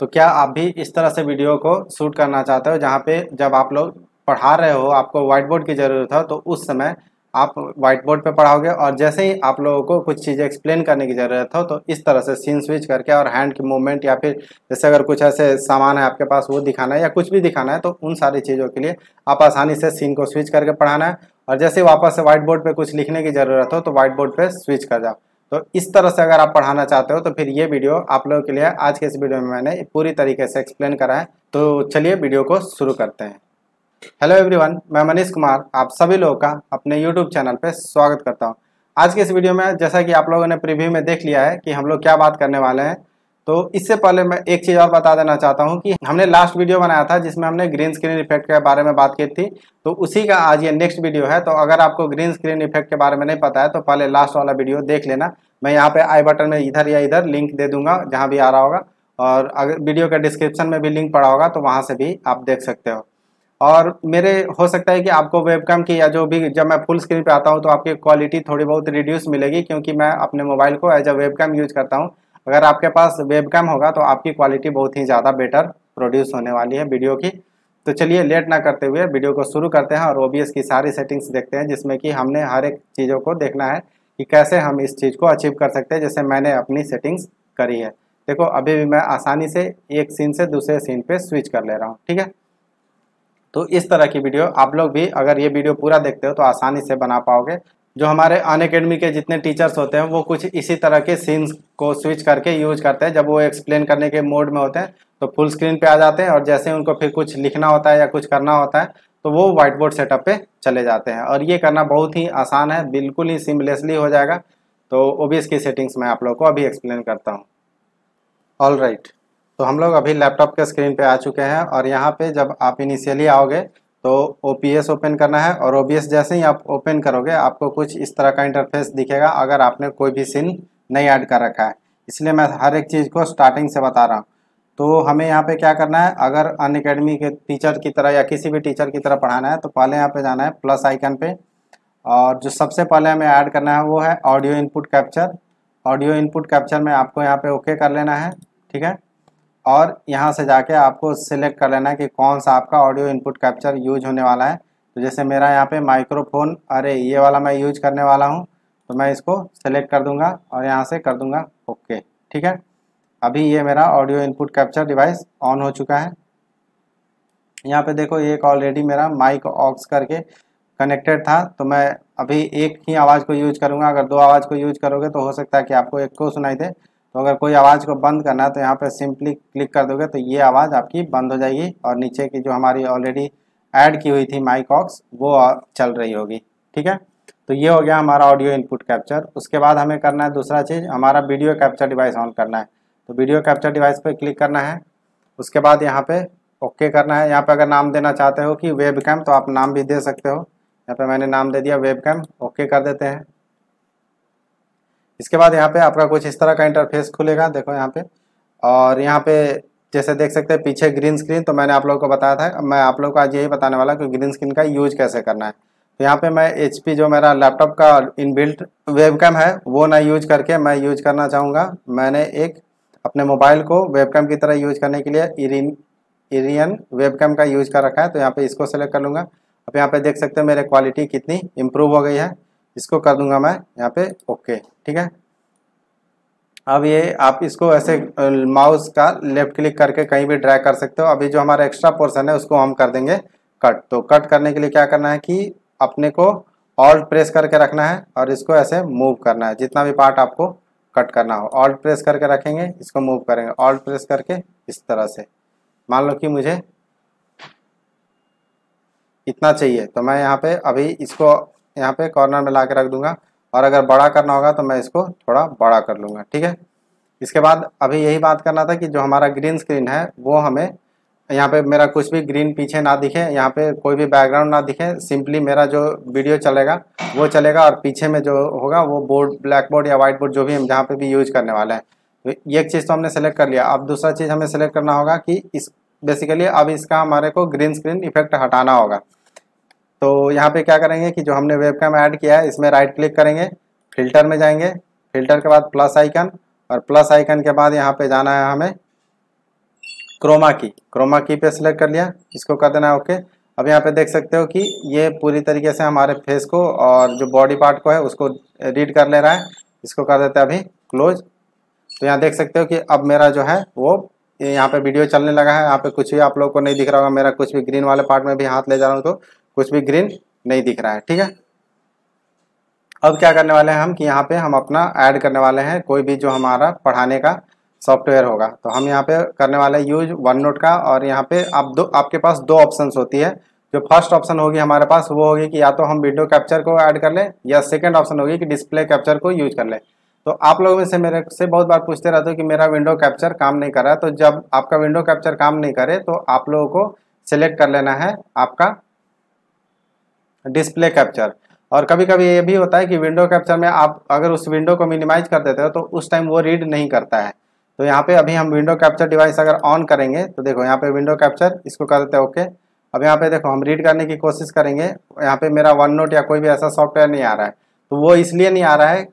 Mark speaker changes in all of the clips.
Speaker 1: तो क्या आप भी इस तरह से वीडियो को शूट करना चाहते हो जहाँ पे जब आप लोग पढ़ा रहे हो आपको वाइट बोर्ड की ज़रूरत हो तो उस समय आप व्हाइट बोर्ड पर पढ़ाओगे और जैसे ही आप लोगों को कुछ चीज़ें एक्सप्लेन करने की ज़रूरत हो तो इस तरह से सीन स्विच करके और हैंड की मूवमेंट या फिर जैसे अगर कुछ ऐसे सामान है आपके पास वो दिखाना है या कुछ भी दिखाना है तो उन सारी चीज़ों के लिए आप आसानी से सीन को स्विच करके पढ़ाना है और जैसे वापस से व्हाइट बोर्ड पर कुछ लिखने की ज़रूरत हो तो वाइट बोर्ड पर स्विच कर जाओ तो इस तरह से अगर आप पढ़ाना चाहते हो तो फिर ये वीडियो आप लोगों के लिए आज के इस वीडियो में मैंने पूरी तरीके से एक्सप्लेन करा है तो चलिए वीडियो को शुरू करते हैं हेलो एवरीवन मैं मनीष कुमार आप सभी लोगों का अपने यूट्यूब चैनल पर स्वागत करता हूँ आज के इस वीडियो में जैसा कि आप लोगों ने प्रिव्यू में देख लिया है कि हम लोग क्या बात करने वाले हैं तो इससे पहले मैं एक चीज़ और बता देना चाहता हूँ कि हमने लास्ट वीडियो बनाया था जिसमें हमने ग्रीन स्क्रीन इफेक्ट के बारे में बात की थी तो उसी का आज ये नेक्स्ट वीडियो है तो अगर आपको ग्रीन स्क्रीन इफेक्ट के बारे में नहीं पता है तो पहले लास्ट वाला वीडियो देख लेना मैं यहाँ पे आई बटन में इधर या इधर लिंक दे दूंगा जहाँ भी आ रहा होगा और अगर वीडियो के डिस्क्रिप्शन में भी लिंक पड़ा होगा तो वहाँ से भी आप देख सकते हो और मेरे हो सकता है कि आपको वेबकैम की या जो भी जब मैं फुल स्क्रीन पे आता हूँ तो आपकी क्वालिटी थोड़ी बहुत रिड्यूस मिलेगी क्योंकि मैं अपने मोबाइल को एज अ वेबकम यूज करता हूँ अगर आपके पास वेबकम होगा तो आपकी क्वालिटी बहुत ही ज़्यादा बेटर प्रोड्यूस होने वाली है वीडियो की तो चलिए लेट ना करते हुए वीडियो को शुरू करते हैं और ओ की सारी सेटिंग्स देखते हैं जिसमें कि हमने हर एक चीज़ों को देखना है कि कैसे हम इस चीज़ को अचीव कर सकते हैं जैसे मैंने अपनी सेटिंग्स करी है देखो अभी भी मैं आसानी से एक सीन से दूसरे सीन पे स्विच कर ले रहा हूँ ठीक है तो इस तरह की वीडियो आप लोग भी अगर ये वीडियो पूरा देखते हो तो आसानी से बना पाओगे जो हमारे अन के जितने टीचर्स होते हैं वो कुछ इसी तरह के सीन्स को स्विच करके यूज करते हैं जब वो एक्सप्लेन करने के मोड में होते हैं तो फुल स्क्रीन पे आ जाते हैं और जैसे उनको फिर कुछ लिखना होता है या कुछ करना होता है तो वो व्हाइट बोर्ड सेटअप पे चले जाते हैं और ये करना बहुत ही आसान है बिल्कुल ही सिमलेसली हो जाएगा तो ओ की सेटिंग्स मैं आप लोग को अभी एक्सप्लेन करता हूँ ऑल राइट तो हम लोग अभी लैपटॉप के स्क्रीन पे आ चुके हैं और यहाँ पे जब आप इनिशियली आओगे तो ओ ओपन करना है और ओ जैसे ही आप ओपन करोगे आपको कुछ इस तरह का इंटरफेस दिखेगा अगर आपने कोई भी सीन नहीं ऐड कर रखा है इसलिए मैं हर एक चीज़ को स्टार्टिंग से बता रहा हूँ तो हमें यहाँ पे क्या करना है अगर अन अकेडमी के टीचर की तरह या किसी भी टीचर की तरह पढ़ाना है तो पहले यहाँ पे जाना है प्लस आइकन पे और जो सबसे पहले हमें ऐड करना है वो है audio input capture audio input capture में आपको यहाँ पे ओके कर लेना है ठीक है और यहाँ से जाके आपको सिलेक्ट कर लेना है कि कौन सा आपका ऑडियो इनपुट कैप्चर यूज होने वाला है तो जैसे मेरा यहाँ पे माइक्रोफोन अरे ये वाला मैं यूज करने वाला हूँ तो मैं इसको सेलेक्ट कर दूँगा और यहाँ से कर दूँगा ओके ठीक है अभी ये मेरा audio input capture device on हो चुका है यहाँ पे देखो एक ऑलरेडी मेरा माइक ऑक्स करके कनेक्टेड था तो मैं अभी एक ही आवाज़ को यूज करूँगा अगर दो आवाज़ को यूज करोगे तो हो सकता है कि आपको एक को सुनाई दे तो अगर कोई आवाज़ को बंद करना है तो यहाँ पर सिंपली क्लिक कर दोगे तो ये आवाज़ आपकी बंद हो जाएगी और नीचे की जो हमारी ऑलरेडी ऐड की हुई थी माइक ऑक्स वो चल रही होगी ठीक है तो ये हो गया हमारा ऑडियो इनपुट कैप्चर उसके बाद हमें करना है दूसरा चीज़ हमारा वीडियो कैप्चर डिवाइस ऑन करना है तो वीडियो कैप्चर डिवाइस पर क्लिक करना है उसके बाद यहाँ पे ओके करना है यहाँ पे अगर नाम देना चाहते हो कि वेब कैम तो आप नाम भी दे सकते हो यहाँ पे मैंने नाम दे दिया वेब कैम ओके कर देते हैं इसके बाद यहाँ पे आपका कुछ इस तरह का इंटरफेस खुलेगा देखो यहाँ पे और यहाँ पे जैसे देख सकते हैं पीछे ग्रीन स्क्रीन तो मैंने आप लोगों को बताया था मैं आप लोगों को आज यही बताने वाला कि ग्रीन स्क्रीन का यूज कैसे करना है तो यहाँ पे मैं एच जो मेरा लैपटॉप का इनबिल्ट वेबकैम है वो ना यूज करके मैं यूज करना चाहूँगा मैंने एक अपने मोबाइल को वेबकैम की तरह यूज करने के लिए इरिन इरियन वेबकैम का यूज कर रखा है तो यहाँ पे इसको सेलेक्ट कर लूँगा अब यहाँ पे देख सकते हो मेरे क्वालिटी कितनी इम्प्रूव हो गई है इसको कर दूंगा मैं यहाँ पे ओके ठीक है अब ये आप इसको ऐसे माउस का लेफ्ट क्लिक करके कहीं भी ड्रैग कर सकते हो अभी जो हमारा एक्स्ट्रा पोर्सन है उसको हम कर देंगे कट तो कट करने के लिए क्या करना है कि अपने को ऑल्ट प्रेस करके रखना है और इसको ऐसे मूव करना है जितना भी पार्ट आपको कट करना हो ऑल्ट प्रेस करके रखेंगे इसको मूव करेंगे ऑल्ट प्रेस करके इस तरह से मान लो कि मुझे इतना चाहिए तो मैं यहाँ पे अभी इसको यहाँ पे कॉर्नर में ला के रख दूंगा और अगर बड़ा करना होगा तो मैं इसको थोड़ा बड़ा कर लूँगा ठीक है इसके बाद अभी यही बात करना था कि जो हमारा ग्रीन स्क्रीन है वो हमें यहाँ पे मेरा कुछ भी ग्रीन पीछे ना दिखे यहाँ पे कोई भी बैकग्राउंड ना दिखे सिंपली मेरा जो वीडियो चलेगा वो चलेगा और पीछे में जो होगा वो बोर्ड ब्लैक बोर्ड या वाइट बोर्ड जो भी हम जहाँ पे भी यूज करने वाले हैं तो एक चीज़ तो हमने सेलेक्ट कर लिया अब दूसरा चीज़ हमें सेलेक्ट करना होगा कि इस बेसिकली अब इसका हमारे को ग्रीन स्क्रीन इफेक्ट हटाना होगा तो यहाँ पे क्या करेंगे कि जो हमने वेब कैम ऐड किया है इसमें राइट क्लिक करेंगे फिल्टर में जाएंगे फिल्टर के बाद प्लस आइकन और प्लस आइकन के बाद यहाँ पे जाना है हमें क्रोमा की क्रोमा की पे सिलेक्ट कर लिया इसको कर देना है ओके अब यहाँ पे देख सकते हो कि ये पूरी तरीके से हमारे फेस को और जो बॉडी पार्ट को है उसको रीड कर ले रहा है इसको कर देते हैं अभी क्लोज तो यहाँ देख सकते हो कि अब मेरा जो है वो यहाँ पे वीडियो चलने लगा है यहाँ पे कुछ भी आप लोग को नहीं दिख रहा होगा मेरा कुछ भी ग्रीन वाले पार्ट में भी हाथ ले जा रहा हूँ तो कुछ भी ग्रीन नहीं दिख रहा है ठीक है अब क्या करने वाले हैं हम कि यहाँ पे हम अपना ऐड करने वाले हैं कोई भी जो हमारा पढ़ाने का सॉफ्टवेयर होगा तो हम यहाँ पे करने वाले यूज वन नोट का और यहाँ पे आप दो आपके पास दो ऑप्शंस होती है जो फर्स्ट ऑप्शन होगी हमारे पास वो होगी कि या तो हम वीडियो कैप्चर को ऐड कर लें या सेकेंड ऑप्शन होगी कि डिस्प्ले कैप्चर को यूज कर लें तो आप लोगों में से मेरे से बहुत बार पूछते रहते हो कि मेरा विंडो कैप्चर काम नहीं कर रहा तो जब आपका विंडो कैप्चर काम नहीं करे तो आप लोगों को सिलेक्ट कर लेना है आपका डिस्प्ले कैप्चर और कभी कभी ये भी होता है कि विंडो कैप्चर में आप अगर उस विंडो को मिनिमाइज कर देते हो तो उस टाइम वो रीड नहीं करता है तो यहाँ पे अभी हम विंडो कैप्चर डिवाइस अगर ऑन करेंगे तो देखो यहाँ पे विंडो कैप्चर इसको कर देते हैं ओके अब यहाँ पे देखो हम रीड करने की कोशिश करेंगे यहाँ पे मेरा वन नोट या कोई भी ऐसा सॉफ्टवेयर नहीं आ रहा है तो वो इसलिए नहीं आ रहा है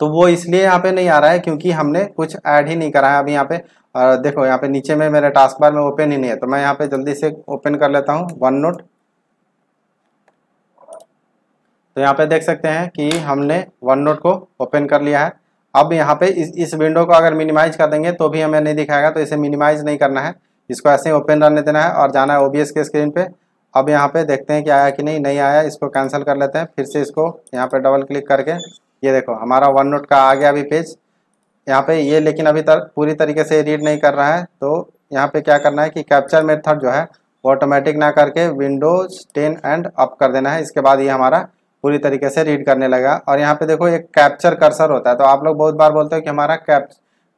Speaker 1: तो वो इसलिए यहाँ पे नहीं आ रहा है क्योंकि हमने कुछ ऐड ही नहीं करा है अभी यहाँ पे और देखो यहाँ पे नीचे में मेरे टास्क बार में ओपन ही नहीं है तो मैं यहाँ पे जल्दी से ओपन कर लेता हूँ वन नोट तो यहाँ पे देख सकते हैं कि हमने वन नोट को ओपन कर लिया है अब यहाँ पे इस इस विंडो को अगर मिनिमाइज कर देंगे तो भी हमें नहीं दिखाएगा तो इसे मिनिमाइज नहीं करना है इसको ऐसे ही ओपन रहने देना है और जाना है ओबीएस के स्क्रीन पे अब यहाँ पे देखते हैं कि आया कि नहीं नहीं आया इसको कैंसिल कर लेते हैं फिर से इसको यहाँ पे डबल क्लिक करके ये देखो हमारा वन नोट का आ गया अभी पेज यहाँ पे ये लेकिन अभी तक पूरी तरीके से रीड नहीं कर रहा है तो यहाँ पे क्या करना है कि कैप्चर मेथड जो है ऑटोमेटिक ना करके विंडोज टेन एंड अप कर देना है इसके बाद ये हमारा पूरी तरीके से रीड करने लगा और यहाँ पे देखो एक कैप्चर कर्सर होता है तो आप लोग बहुत बार बोलते हो कि हमारा कैप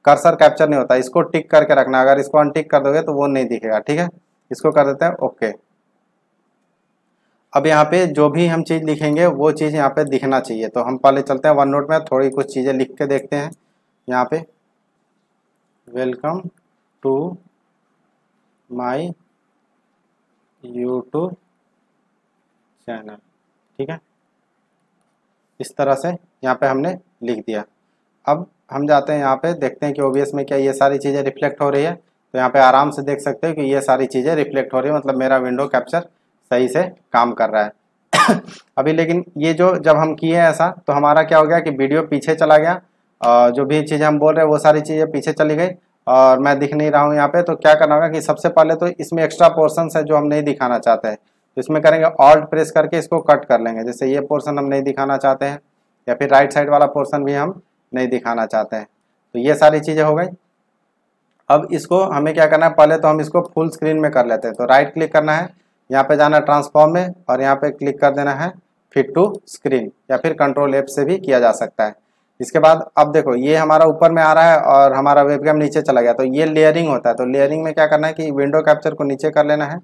Speaker 1: कर्सर कैप्चर नहीं होता इसको टिक करके रखना अगर इसको अनटिक कर दोगे तो वो नहीं दिखेगा ठीक है इसको कर देते हैं ओके अब यहाँ पे जो भी हम चीज़ लिखेंगे वो चीज़ यहाँ पे दिखना चाहिए तो हम पहले चलते हैं वन नोट में थोड़ी कुछ चीज़ें लिख के देखते हैं यहाँ पे welcome to my YouTube channel ठीक है इस तरह से यहाँ पे हमने लिख दिया अब हम जाते हैं यहाँ पे देखते हैं कि ओबीएस में क्या ये सारी चीज़ें रिफ्लेक्ट हो रही है तो यहाँ पे आराम से देख सकते हो कि ये सारी चीज़ें रिफ्लेक्ट हो रही है मतलब मेरा विंडो कैप्चर सही से काम कर रहा है अभी लेकिन ये जो जब हम किए ऐसा तो हमारा क्या हो गया कि वीडियो पीछे चला गया और जो भी चीज़ें हम बोल रहे हैं वो सारी चीज़ें पीछे चली गई और मैं दिख नहीं रहा हूँ यहाँ पे तो क्या करना होगा कि सबसे पहले तो इसमें एक्स्ट्रा पोर्सन है जो हम नहीं दिखाना चाहते हैं तो इसमें करेंगे ऑल्ट प्रेस करके इसको कट कर लेंगे जैसे ये पोर्सन हम नहीं दिखाना चाहते हैं या फिर राइट साइड वाला पोर्सन भी हम नहीं दिखाना चाहते हैं तो ये सारी चीज़ें हो गई अब इसको हमें क्या करना है पहले तो हम इसको फुल स्क्रीन में कर लेते हैं तो राइट क्लिक करना है यहाँ पे जाना है ट्रांसफॉर्म में और यहाँ पे क्लिक कर देना है फिट टू स्क्रीन या फिर कंट्रोल एप से भी किया जा सकता है इसके बाद अब देखो ये हमारा ऊपर में आ रहा है और हमारा वेबकैम नीचे चला गया तो ये लेयरिंग होता है तो लेयरिंग में क्या करना है कि विंडो कैप्चर को नीचे कर लेना है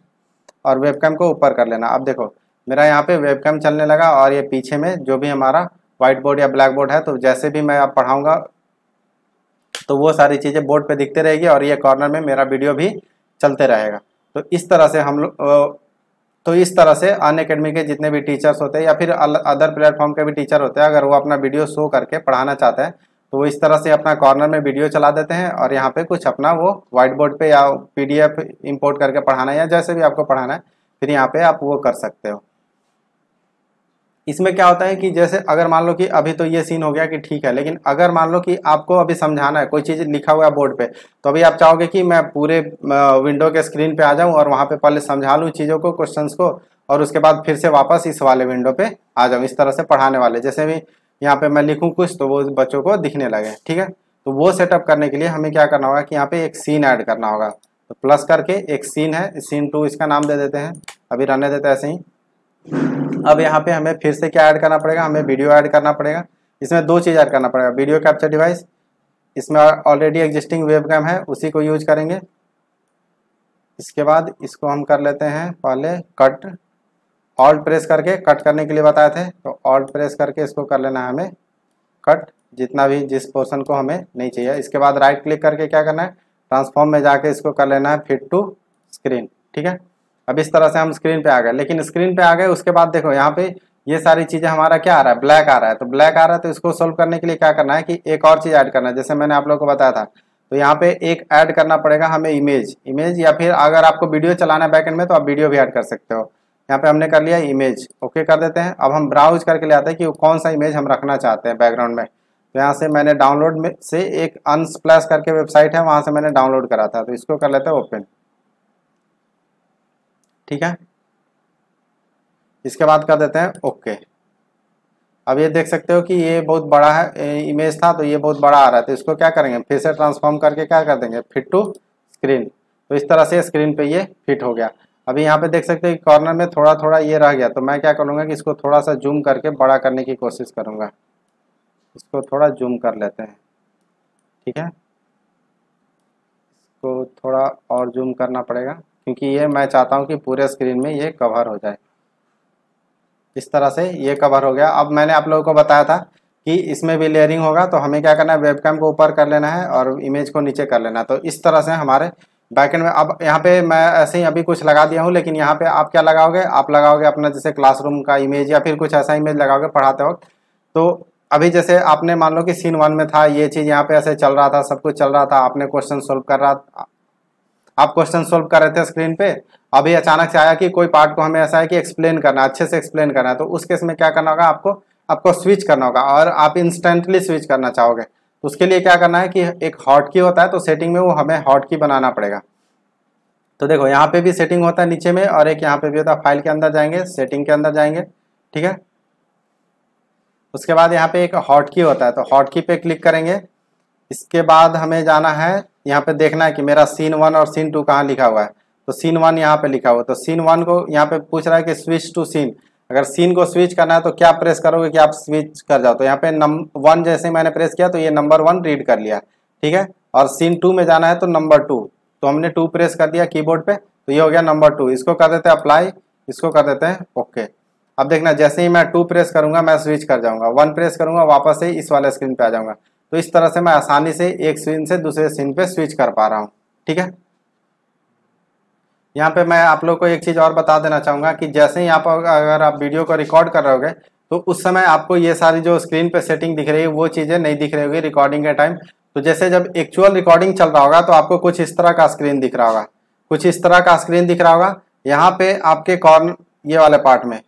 Speaker 1: और वेबकैम को ऊपर कर लेना अब देखो मेरा यहाँ पे वेबकैम चलने लगा और ये पीछे में जो भी हमारा व्हाइट बोर्ड या ब्लैक बोर्ड है तो जैसे भी मैं अब पढ़ाऊँगा तो वो सारी चीज़ें बोर्ड पर दिखते रहेगी और ये कॉर्नर में मेरा वीडियो भी चलते रहेगा तो इस तरह से हम लोग तो इस तरह से अन अकेडमी के जितने भी टीचर्स होते हैं या फिर अदर प्लेटफॉर्म के भी टीचर होते हैं अगर वो अपना वीडियो शो करके पढ़ाना चाहते हैं तो इस तरह से अपना कॉर्नर में वीडियो चला देते हैं और यहाँ पे कुछ अपना वो व्हाइट बोर्ड पे या पीडीएफ इंपोर्ट करके पढ़ाना है या जैसे भी आपको पढ़ाना है फिर यहाँ पे आप वो कर सकते हो इसमें क्या होता है कि जैसे अगर मान लो कि अभी तो ये सीन हो गया कि ठीक है लेकिन अगर मान लो कि आपको अभी समझाना है कोई चीज़ लिखा हुआ है बोर्ड पे तो अभी आप चाहोगे कि मैं पूरे विंडो के स्क्रीन पे आ जाऊं और वहाँ पे पहले समझा लूँ चीज़ों को क्वेश्चंस को और उसके बाद फिर से वापस इस वाले विंडो पे आ जाऊँ इस तरह से पढ़ाने वाले जैसे भी यहाँ पे मैं लिखूँ कुछ तो वो बच्चों को दिखने लगे ठीक है तो वो सेटअप करने के लिए हमें क्या करना होगा कि यहाँ पे एक सीन ऐड करना होगा तो प्लस करके एक सीन है सीन टू इसका नाम दे देते हैं अभी रहने देते तो ऐसे ही अब यहाँ पे हमें फिर से क्या ऐड करना पड़ेगा हमें वीडियो ऐड करना पड़ेगा इसमें दो चीज़ ऐड करना पड़ेगा वीडियो कैप्चर डिवाइस इसमें ऑलरेडी एग्जिस्टिंग वेबकैम है उसी को यूज करेंगे इसके बाद इसको हम कर लेते हैं पहले कट ऑल्ट प्रेस करके कट करने के लिए बताए थे तो ऑल्ट प्रेस करके इसको कर लेना है हमें कट जितना भी जिस पोर्सन को हमें नहीं चाहिए इसके बाद राइट क्लिक करके क्या करना है ट्रांसफॉर्म में जाके इसको कर लेना है फिट टू स्क्रीन ठीक है अब इस तरह से हम स्क्रीन पे आ गए लेकिन स्क्रीन पे आ गए उसके बाद देखो यहाँ पे ये सारी चीज़ें हमारा क्या आ रहा है ब्लैक आ रहा है तो ब्लैक आ रहा है तो इसको सोल्व करने के लिए क्या करना है कि एक और चीज़ ऐड करना है जैसे मैंने आप लोग को बताया था तो यहाँ पे एक ऐड करना पड़ेगा हमें इमेज इमेज या फिर अगर आपको वीडियो चलाना है बैकेंड में तो आप वीडियो भी ऐड कर सकते हो यहाँ पे हमने कर लिया इमेज ओके कर देते हैं अब हम ब्राउज करके ले आते हैं कि कौन सा इमेज हम रखना चाहते हैं बैकग्राउंड में तो यहाँ से मैंने डाउनलोड में से एक अनस्प्लैश करके वेबसाइट है वहाँ से मैंने डाउनलोड करा था तो इसको कर लेते हैं ओपन ठीक है इसके बाद कर देते हैं ओके अब ये देख सकते हो कि ये बहुत बड़ा है इमेज था तो ये बहुत बड़ा आ रहा है तो इसको क्या करेंगे फिर से ट्रांसफॉर्म करके क्या कर देंगे फिट टू स्क्रीन तो इस तरह से स्क्रीन पे ये फिट हो गया अभी यहाँ पे देख सकते हैं कॉर्नर में थोड़ा थोड़ा ये रह गया तो मैं क्या करूँगा कि इसको थोड़ा सा जूम करके बड़ा करने की कोशिश करूँगा इसको थोड़ा जूम कर लेते हैं ठीक है इसको थोड़ा और जूम करना पड़ेगा क्योंकि ये मैं चाहता हूँ कि पूरे स्क्रीन में ये कवर हो जाए इस तरह से ये कवर हो गया अब मैंने आप लोगों को बताया था कि इसमें भी लेयरिंग होगा तो हमें क्या करना है वेबकैम को ऊपर कर लेना है और इमेज को नीचे कर लेना है तो इस तरह से हमारे बैकेंड में अब यहाँ पे मैं ऐसे ही अभी कुछ लगा दिया हूँ लेकिन यहाँ पे आप क्या लगाओगे आप लगाओगे अपना जैसे क्लासरूम का इमेज या फिर कुछ ऐसा इमेज लगाओगे पढ़ाते वक्त तो अभी जैसे आपने मान लो कि सीन वन में था ये चीज़ यहाँ पे ऐसे चल रहा था सब कुछ चल रहा था आपने क्वेश्चन सोल्व कर रहा आप क्वेश्चन सोल्व कर रहे थे स्क्रीन पे अभी अचानक से आया कि कोई पार्ट को हमें ऐसा है कि एक्सप्लेन करना अच्छे से एक्सप्लेन करना है तो उस केस में क्या करना होगा आपको आपको स्विच करना होगा और आप इंस्टेंटली स्विच करना चाहोगे उसके लिए क्या करना है कि एक हॉट की होता है तो सेटिंग में वो हमें हॉट की बनाना पड़ेगा तो देखो यहाँ पे भी सेटिंग होता है नीचे में और एक यहाँ पे भी होता है फाइल के अंदर जाएंगे सेटिंग के अंदर जाएंगे ठीक है उसके बाद यहाँ पे एक हॉट की होता है तो हॉट की पे क्लिक करेंगे इसके बाद हमें जाना है यहाँ पे देखना है कि मेरा सीन वन और सीन टू कहाँ लिखा हुआ है तो सीन वन यहाँ पे लिखा हुआ है तो सीन वन को यहाँ पे पूछ रहा है कि स्विच टू सीन अगर सीन को स्विच करना है तो क्या प्रेस करोगे कि आप स्विच कर जाओ तो यहाँ पे नंबर वन जैसे मैंने प्रेस किया तो ये नंबर वन रीड कर लिया ठीक है और सीन टू में जाना है तो नंबर टू तो हमने टू प्रेस कर दिया कीबोर्ड पे तो ये हो गया नंबर टू इसको कर देते हैं अप्लाई इसको कर देते हैं ओके अब देखना जैसे ही मैं टू प्रेस करूंगा मैं स्विच कर जाऊंगा वन प्रेस करूंगा वापस से इस वाले स्क्रीन पे आ जाऊंगा तो इस तरह से मैं आसानी से एक स्क्रीन से दूसरे स्क्रीन पे स्विच कर पा रहा हूँ ठीक है यहाँ पे मैं आप लोग को एक चीज़ और बता देना चाहूँगा कि जैसे ही आप अगर आप वीडियो को रिकॉर्ड कर रहोगे तो उस समय आपको ये सारी जो स्क्रीन पे सेटिंग दिख रही है वो चीज़ें नहीं दिख रही होगी रिकॉर्डिंग के टाइम तो जैसे जब एक्चुअल रिकॉर्डिंग चल रहा होगा तो आपको कुछ इस तरह का स्क्रीन दिख रहा होगा कुछ इस तरह का स्क्रीन दिख रहा होगा यहाँ पे आपके कॉर्न ये वाले पार्ट में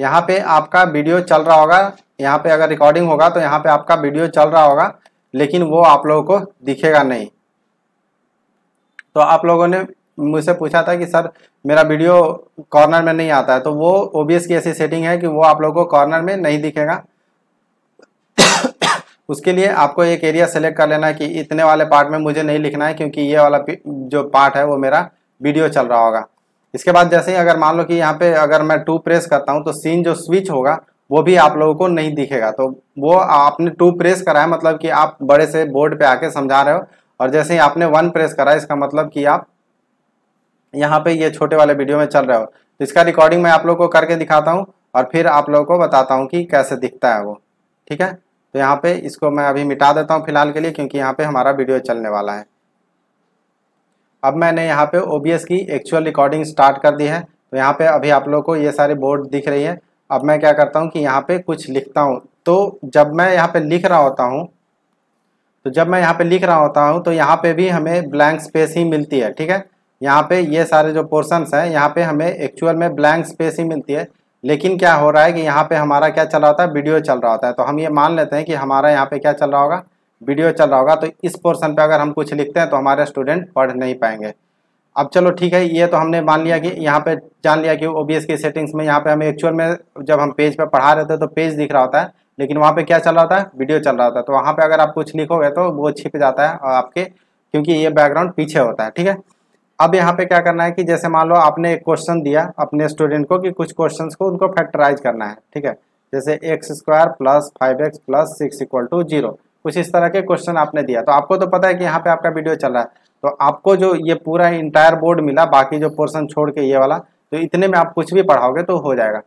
Speaker 1: यहाँ पे आपका वीडियो चल रहा होगा यहाँ पे अगर रिकॉर्डिंग होगा तो यहाँ पे आपका वीडियो चल रहा होगा लेकिन वो आप लोगों को दिखेगा नहीं तो आप लोगों ने मुझसे पूछा था कि सर मेरा वीडियो कॉर्नर में नहीं आता है तो वो ओबीएस की ऐसी सेटिंग है कि वो आप लोगों को कॉर्नर में नहीं दिखेगा उसके लिए आपको एक एरिया सेलेक्ट कर लेना है कि इतने वाले पार्ट में मुझे नहीं लिखना है क्योंकि ये वाला जो पार्ट है वो मेरा वीडियो चल रहा होगा इसके बाद जैसे ही अगर मान लो कि यहाँ पे अगर मैं टू प्रेस करता हूँ तो सीन जो स्विच होगा वो भी आप लोगों को नहीं दिखेगा तो वो आपने टू प्रेस करा है मतलब कि आप बड़े से बोर्ड पे आके समझा रहे हो और जैसे ही आपने वन प्रेस करा इसका मतलब कि आप यहाँ पे ये छोटे वाले वीडियो में चल रहे हो तो इसका रिकॉर्डिंग मैं आप लोग को करके दिखाता हूँ और फिर आप लोगों को बताता हूँ कि कैसे दिखता है वो ठीक है तो यहाँ पे इसको मैं अभी मिटा देता हूँ फिलहाल के लिए क्योंकि यहाँ पे हमारा वीडियो चलने वाला है अब मैंने यहाँ पे ओ की एक्चुअल रिकॉर्डिंग स्टार्ट कर दी है तो यहाँ पे अभी आप लोग को ये सारे बोर्ड दिख रही है अब मैं क्या करता हूँ कि यहाँ पे कुछ लिखता हूँ तो जब मैं यहाँ पे लिख रहा होता हूँ तो जब मैं यहाँ पे लिख रहा होता हूँ तो यहाँ पे भी हमें ब्लैंक स्पेस ही मिलती है ठीक है यहाँ पे ये सारे जो पोर्सन्स हैं यहाँ पे हमें एक्चुअल में ब्लैंक स्पेस ही मिलती है लेकिन क्या हो रहा है कि यहाँ पे हमारा क्या चल रहा होता है वीडियो चल रहा होता है तो हम ये मान लेते हैं कि हमारा यहाँ पे क्या चल रहा होगा वीडियो चल रहा होगा तो इस पोर्सन पर अगर हम कुछ लिखते हैं तो हमारे स्टूडेंट पढ़ नहीं पाएंगे अब चलो ठीक है ये तो हमने मान लिया कि यहाँ पे जान लिया कि ओ की सेटिंग्स में यहाँ पे हमें एक्चुअल में जब हम पेज पर पढ़ा रहे थे तो पेज दिख रहा होता है लेकिन वहाँ पे क्या चल रहा था वीडियो चल रहा था तो वहाँ पे अगर आप कुछ लिखोगे तो वो छिप जाता है आपके क्योंकि ये बैकग्राउंड पीछे होता है ठीक है अब यहाँ पे क्या करना है कि जैसे मान लो आपने एक क्वेश्चन दिया अपने स्टूडेंट को कि कुछ क्वेश्चन को उनको फैक्टराइज करना है ठीक है जैसे x square plus five x plus six equal to zero कुछ इस तरह के क्वेश्चन आपने दिया तो आपको तो पता है कि यहाँ पे आपका वीडियो चल रहा है तो आपको जो ये पूरा इंटायर बोर्ड मिला बाकी जो पोर्सन छोड़ के ये वाला तो इतने में आप कुछ भी पढ़ाओगे तो हो जाएगा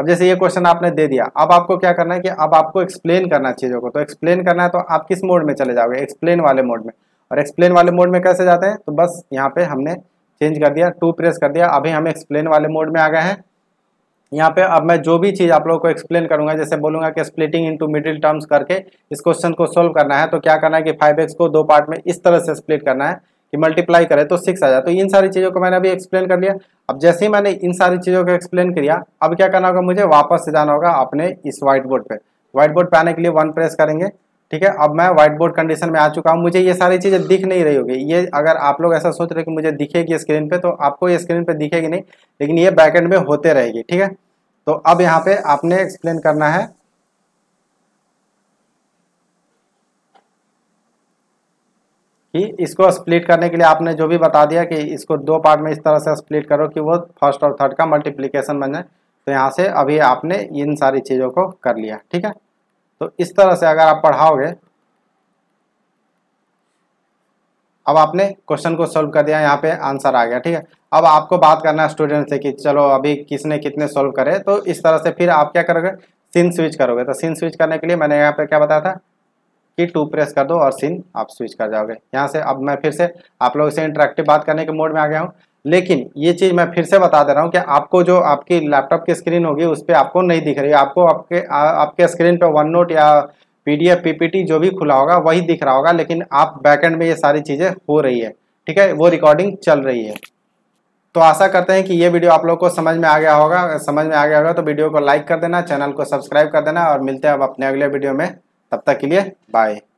Speaker 1: अब जैसे ये क्वेश्चन आपने दे दिया अब आपको क्या करना है कि अब आपको एक्सप्लेन करना चीज़ों को तो एक्सप्लेन करना है तो आप किस मोड में चले जाओगे एक्सप्लेन वाले मोड में और एक्सप्लेन वाले मोड में कैसे जाते हैं तो बस यहाँ पे हमने चेंज कर दिया टू प्रेस कर दिया अभी हम एक्सप्लेन वाले मोड में आ गए हैं यहाँ पे अब मैं जो भी चीज़ आप लोगों को एक्सप्लेन करूँगा जैसे बोलूँगा कि स्प्लिटिंग इनटू मिडिल टर्म्स करके इस क्वेश्चन को सॉल्व करना है तो क्या करना है कि फाइव एक्स को दो पार्ट में इस तरह से स्प्लिट करना है कि मल्टीप्लाई करें तो सिक्स आ जाए तो इन सारी चीज़ों को मैंने अभी एक्सप्लेन कर लिया अब जैसे ही मैंने इन सारी चीज़ों को एक्सप्लेन किया अब क्या करना होगा मुझे वापस से जाना होगा अपने इस व्हाइट बोर्ड पर व्हाइट बोर्ड पर आने के लिए वन प्रेस करेंगे ठीक है अब मैं व्हाइट बोर्ड कंडीशन में आ चुका हूँ मुझे ये सारी चीज़ें दिख नहीं रही होगी ये अगर आप लोग ऐसा सोच रहे कि मुझे दिखेगी स्क्रीन पे तो आपको ये स्क्रीन पर दिखेगी नहीं लेकिन ये बैकेंड में होते रहेगी ठीक है तो अब यहाँ पे आपने एक्सप्लेन करना है कि इसको स्प्लिट करने के लिए आपने जो भी बता दिया कि इसको दो पार्ट में इस तरह से स्प्लिट करो कि वो फर्स्ट और थर्ड का मल्टीप्लीकेशन बन जाए तो यहाँ से अभी आपने इन सारी चीज़ों को कर लिया ठीक है तो इस तरह से अगर आप पढ़ाओगे अब आपने क्वेश्चन को सोल्व कर दिया यहाँ पे आंसर आ गया ठीक है अब आपको बात करना है स्टूडेंट से कि चलो अभी किसने कितने सोल्व करे तो इस तरह से फिर आप क्या करोगे सिन स्विच करोगे तो सिन स्विच करने के लिए मैंने यहाँ पे क्या बताया था की टू प्रेस कर दो और सीन आप स्विच कर जाओगे यहाँ से अब मैं फिर से आप लोगों से इंटरेक्टिव बात करने के मोड में आ गया हूँ लेकिन ये चीज़ मैं फिर से बता दे रहा हूँ कि आपको जो आपकी लैपटॉप की स्क्रीन होगी उस पर आपको नहीं दिख रही आपको आपके आ, आपके स्क्रीन पर वन नोट या पीडीएफ पीपीटी जो भी खुला होगा वही दिख रहा होगा लेकिन आप बैकेंड में ये सारी चीज़ें हो रही है ठीक है वो रिकॉर्डिंग चल रही है तो आशा करते हैं कि ये वीडियो आप लोग को समझ में आ गया होगा समझ में आ गया होगा तो वीडियो को लाइक कर देना चैनल को सब्सक्राइब कर देना और मिलते हैं अब अपने अगले वीडियो में तब तक के लिए बाय